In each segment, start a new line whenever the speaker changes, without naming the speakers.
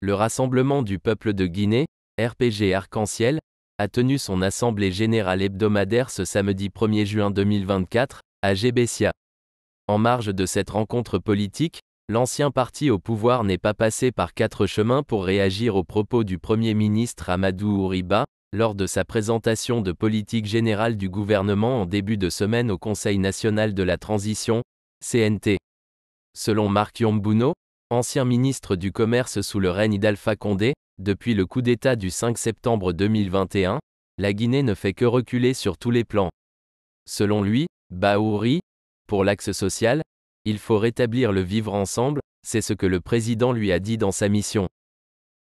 Le Rassemblement du peuple de Guinée, RPG Arc-en-Ciel, a tenu son assemblée générale hebdomadaire ce samedi 1er juin 2024, à Gébessia. En marge de cette rencontre politique, l'ancien parti au pouvoir n'est pas passé par quatre chemins pour réagir aux propos du Premier ministre Amadou Ouriba, lors de sa présentation de politique générale du gouvernement en début de semaine au Conseil national de la transition, CNT. Selon Marc Yombouno, ancien ministre du Commerce sous le règne d'Alpha Condé, depuis le coup d'État du 5 septembre 2021, la Guinée ne fait que reculer sur tous les plans. Selon lui, Baouri, pour l'axe social, il faut rétablir le vivre ensemble, c'est ce que le président lui a dit dans sa mission.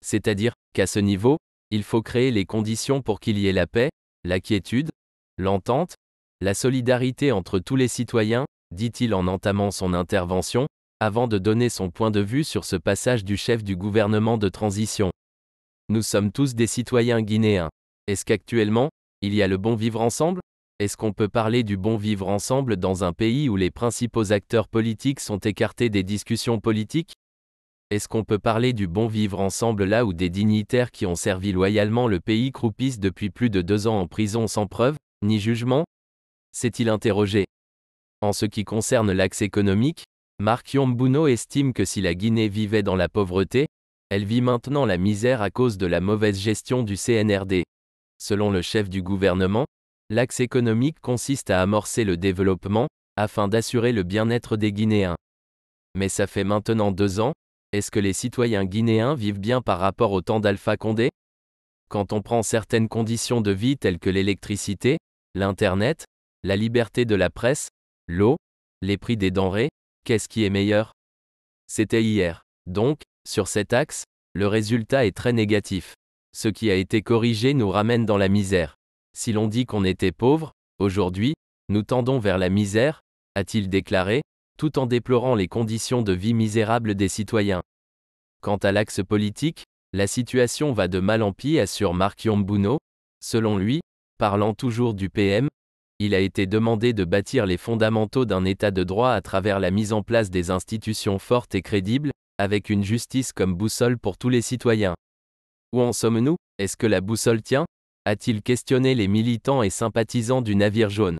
C'est-à-dire qu'à ce niveau, il faut créer les conditions pour qu'il y ait la paix, la quiétude, l'entente, la solidarité entre tous les citoyens, dit-il en entamant son intervention, avant de donner son point de vue sur ce passage du chef du gouvernement de transition. Nous sommes tous des citoyens guinéens. Est-ce qu'actuellement, il y a le bon vivre ensemble Est-ce qu'on peut parler du bon vivre ensemble dans un pays où les principaux acteurs politiques sont écartés des discussions politiques Est-ce qu'on peut parler du bon vivre ensemble là où des dignitaires qui ont servi loyalement le pays croupissent depuis plus de deux ans en prison sans preuve, ni jugement s'est-il interrogé. En ce qui concerne l'axe économique, Marc Yombuno estime que si la Guinée vivait dans la pauvreté, elle vit maintenant la misère à cause de la mauvaise gestion du CNRD. Selon le chef du gouvernement, l'axe économique consiste à amorcer le développement, afin d'assurer le bien-être des Guinéens. Mais ça fait maintenant deux ans, est-ce que les citoyens guinéens vivent bien par rapport au temps d'Alpha Condé Quand on prend certaines conditions de vie telles que l'électricité, l'Internet, la liberté de la presse, l'eau, les prix des denrées, qu'est-ce qui est meilleur C'était hier. Donc, sur cet axe, le résultat est très négatif. Ce qui a été corrigé nous ramène dans la misère. Si l'on dit qu'on était pauvre, aujourd'hui, nous tendons vers la misère, a-t-il déclaré, tout en déplorant les conditions de vie misérables des citoyens. Quant à l'axe politique, la situation va de mal en pis assure Marc Yombuno, selon lui, parlant toujours du PM, il a été demandé de bâtir les fondamentaux d'un état de droit à travers la mise en place des institutions fortes et crédibles, avec une justice comme boussole pour tous les citoyens. Où en sommes-nous Est-ce que la boussole tient a-t-il questionné les militants et sympathisants du navire jaune